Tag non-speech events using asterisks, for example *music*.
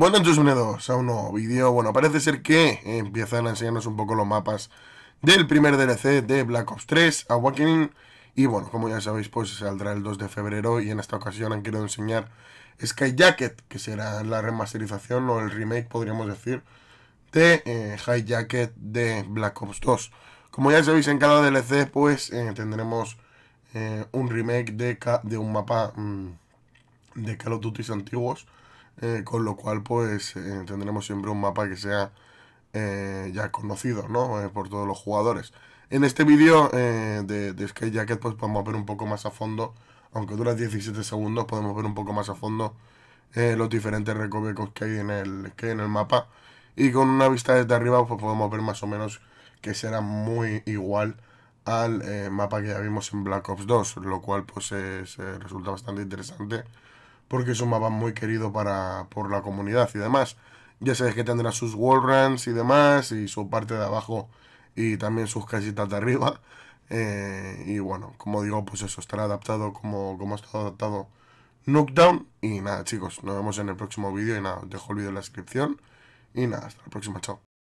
Bueno, entonces unidos a un nuevo vídeo. Bueno, parece ser que empiezan a enseñarnos un poco los mapas del primer DLC de Black Ops 3, Awakening. Y bueno, como ya sabéis, pues saldrá el 2 de febrero y en esta ocasión han querido enseñar Jacket que será la remasterización o el remake, podríamos decir, de eh, High Jacket de Black Ops 2. Como ya sabéis, en cada DLC, pues eh, tendremos eh, un remake de, un mapa mm, de Call of Duty antiguos eh, con lo cual pues eh, tendremos siempre un mapa que sea eh, ya conocido por todos los jugadores. En este vídeo de, de Jacket pues podemos ver un poco más a fondo, aunque dura 17 segundos, podemos ver un poco más a fondo los diferentes recovecos que hay en el, que en el mapa. Y con una vista desde arriba pues podemos ver más o menos que será muy igual al mapa que ya vimos en Black Ops 2, lo cual pues resulta bastante interesante porque es un mapa muy querido para, por la comunidad y demás. Ya sabes que tendrá sus wallruns y demás, y su parte de abajo y también sus casitas de arriba. *laughs* Eh, y bueno, como digo, pues eso estará adaptado como, como ha estado adaptado Knockdown. Y nada, chicos, nos vemos en el próximo vídeo. Y nada, os dejo el vídeo en la descripción. Y nada, hasta la próxima, chao.